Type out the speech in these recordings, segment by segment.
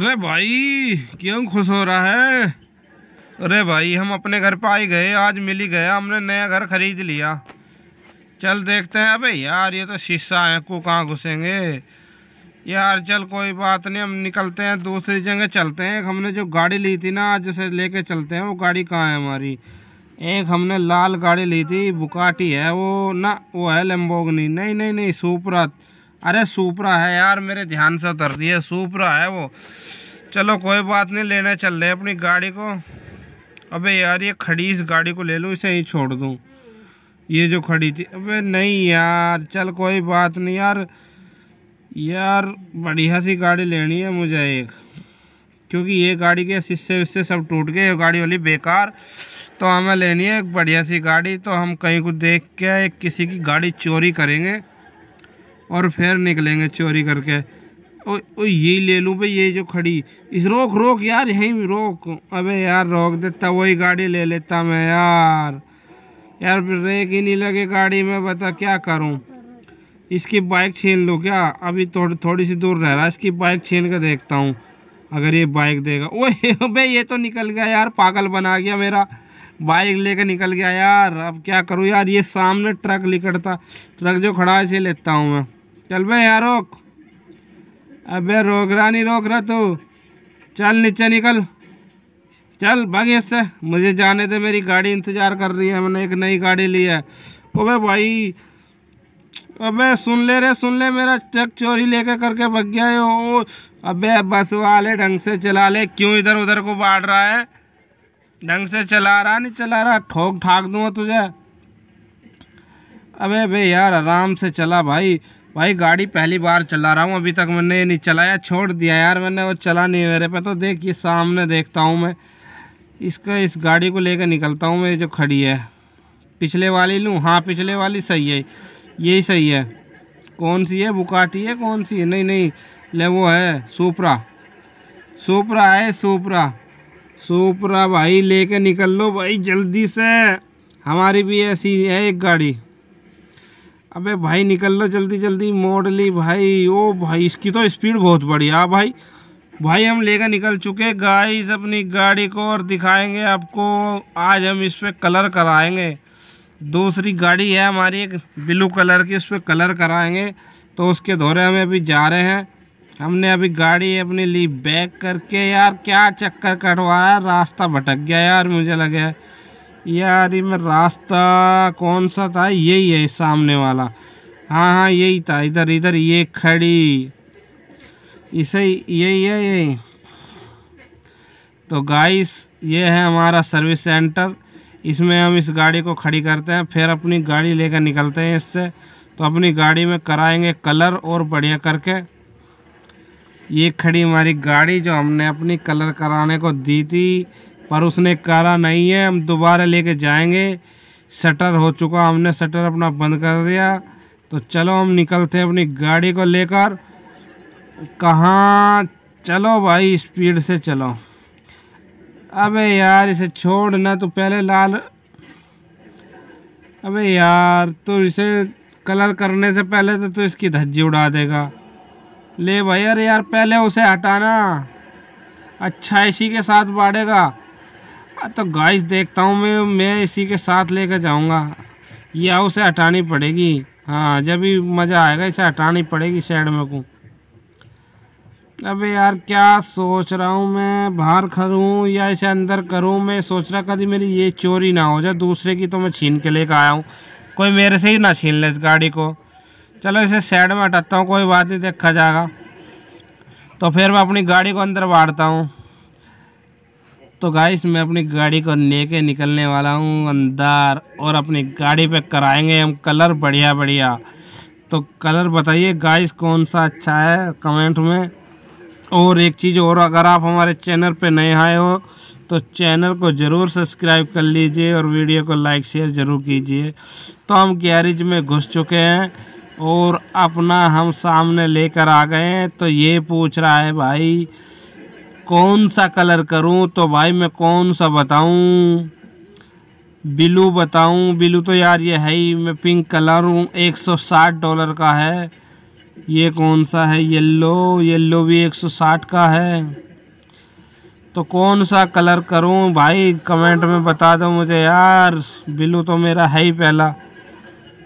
अरे भाई क्यों खुश हो रहा है अरे भाई हम अपने घर पर आई गए आज मिल ही गया हमने नया घर खरीद लिया चल देखते हैं अबे यार ये तो शीशा है को कहाँ घुसेंगे यार चल कोई बात नहीं हम निकलते हैं दूसरी जगह चलते हैं एक हमने जो गाड़ी ली थी ना आज जैसे लेके चलते हैं वो गाड़ी कहाँ है हमारी एक हमने लाल गाड़ी ली थी बुकाटी है वो ना वो है लेम्बोगनी नहीं नहीं नहीं सुपरा अरे सुपरा है यार मेरे ध्यान से उतर दिया सुपरा है वो चलो कोई बात नहीं लेने चल रहे अपनी गाड़ी को अबे यार ये खड़ी इस गाड़ी को ले लूँ इसे ही छोड़ दूँ ये जो खड़ी थी अबे नहीं यार चल कोई बात नहीं यार यार बढ़िया सी गाड़ी लेनी है मुझे एक क्योंकि ये गाड़ी के शीशे विस्से सब टूट गए ये गाड़ी वाली बेकार तो हमें लेनी है एक बढ़िया सी गाड़ी तो हम कहीं को देख के एक किसी की गाड़ी चोरी करेंगे और फिर निकलेंगे चोरी करके ओ, ओ यही ले लूँ भाई ये जो खड़ी इस रोक रोक यार यहीं रोक अबे यार रोक देता वही गाड़ी ले लेता मैं यार यार ब्रेक ही नहीं लगे गाड़ी में बता क्या करूँ इसकी बाइक छीन लूँ क्या अभी थोड़ी थोड़ी सी दूर रह रहा है इसकी बाइक छीन कर देखता हूँ अगर ये बाइक देगा ओए भाई ये तो निकल गया यार पागल बना गया मेरा बाइक ले निकल गया यार अब क्या करूँ यार ये सामने ट्रक निकलता ट्रक जो खड़ा है इसे लेता हूँ मैं चल बे यहाँ रोक अबे रोक रहा नहीं रोक रहा तू चल नीचे निकल चल भाग इससे मुझे जाने दे मेरी गाड़ी इंतज़ार कर रही है मैंने एक नई गाड़ी ली है अबे भाई अबे सुन ले रे सुन ले मेरा ट्रक चोरी लेके करके भग गया है ओ अबे बस वाले ढंग से चला ले क्यों इधर उधर को बाढ़ रहा है ढंग से चला रहा नहीं चला रहा ठोक ठाक दूंगा तुझे अबे अबे यार आराम से चला भाई भाई गाड़ी पहली बार चला रहा हूँ अभी तक मैंने ये नहीं चलाया छोड़ दिया यार मैंने वो चला नहीं मेरे पे तो देखिए सामने देखता हूँ मैं इसका इस गाड़ी को लेकर निकलता हूँ मैं जो खड़ी है पिछले वाली लूँ हाँ पिछले वाली सही है यही सही है कौन सी है बुकाटी है कौन सी है नहीं नहीं ले वो है सुपरा सुपरा है सुपरा सुपरा भाई ले निकल लो भाई जल्दी से हमारी भी ऐसी है एक गाड़ी अबे भाई निकल लो जल्दी जल्दी मोड़ ली भाई ओ भाई इसकी तो स्पीड बहुत बढ़िया भाई भाई हम लेकर निकल चुके गाइस अपनी गाड़ी को और दिखाएंगे आपको आज हम इस पर कलर कराएंगे दूसरी गाड़ी है हमारी एक ब्लू कलर की उस पर कलर कराएंगे तो उसके दौरे हमें अभी जा रहे हैं हमने अभी गाड़ी अपनी ली बैक करके यार क्या चक्कर कटवाया रास्ता भटक गया यार मुझे लगे यार ये मैं रास्ता कौन सा था यही है सामने वाला हाँ हाँ यही था इधर इधर ये खड़ी इसे यही है यही तो गाइस ये है हमारा सर्विस सेंटर इसमें हम इस गाड़ी को खड़ी करते हैं फिर अपनी गाड़ी लेकर निकलते हैं इससे तो अपनी गाड़ी में कराएंगे कलर और बढ़िया करके ये खड़ी हमारी गाड़ी जो हमने अपनी कलर कराने को दी थी पर उसने कहा नहीं है हम दोबारा लेके जाएंगे शटर हो चुका हमने शटर अपना बंद कर दिया तो चलो हम निकलते हैं अपनी गाड़ी को लेकर कहाँ चलो भाई स्पीड से चलो अबे यार इसे छोड़ ना तो पहले लाल अबे यार तो इसे कलर करने से पहले तो तू इसकी धज्जी उड़ा देगा ले भाई अरे यार पहले उसे हटाना अच्छा इसी के साथ बाढ़ेगा हाँ, तो गाइस देखता हूँ मैं मैं इसी के साथ लेकर जाऊँगा ये उसे हटानी पड़ेगी हाँ जब भी मज़ा आएगा इसे हटानी पड़ेगी शेड में को अबे यार क्या सोच रहा हूँ मैं बाहर करूँ या इसे अंदर करूँ मैं सोच रहा कभी मेरी ये चोरी ना हो जाए दूसरे की तो मैं छीन के लेकर आया हूँ कोई मेरे से ही ना छीन ले इस गाड़ी को चलो इसे साइड में हटाता हूँ कोई बात नहीं देखा जाएगा तो फिर मैं अपनी गाड़ी को अंदर बाढ़ता हूँ तो गाइस मैं अपनी गाड़ी को लेके निकलने वाला हूँ अंदर और अपनी गाड़ी पे कराएंगे हम कलर बढ़िया बढ़िया तो कलर बताइए गाइस कौन सा अच्छा है कमेंट में और एक चीज़ और अगर आप हमारे चैनल पे नए आए हो तो चैनल को ज़रूर सब्सक्राइब कर लीजिए और वीडियो को लाइक शेयर ज़रूर कीजिए तो हम गैरिज में घुस चुके हैं और अपना हम सामने लेकर आ गए हैं तो ये पूछ रहा है भाई कौन सा कलर करूं तो भाई मैं कौन सा बताऊं बिलू बताऊं बिलू तो यार ये है ही मैं पिंक कलर हूँ एक सौ साठ डॉलर का है ये कौन सा है येलो येलो भी एक सौ साठ का है तो कौन सा कलर करूं भाई कमेंट में बता दो मुझे यार बिलू तो मेरा है ही पहला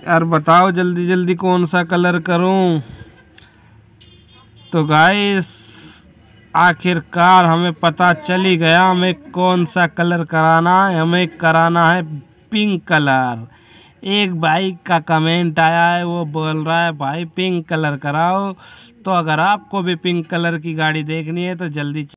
यार बताओ जल्दी जल्दी कौन सा कलर करूं तो गाइस आखिरकार हमें पता चली गया हमें कौन सा कलर कराना है हमें कराना है पिंक कलर एक बाइक का कमेंट आया है वो बोल रहा है भाई पिंक कलर कराओ तो अगर आपको भी पिंक कलर की गाड़ी देखनी है तो जल्दी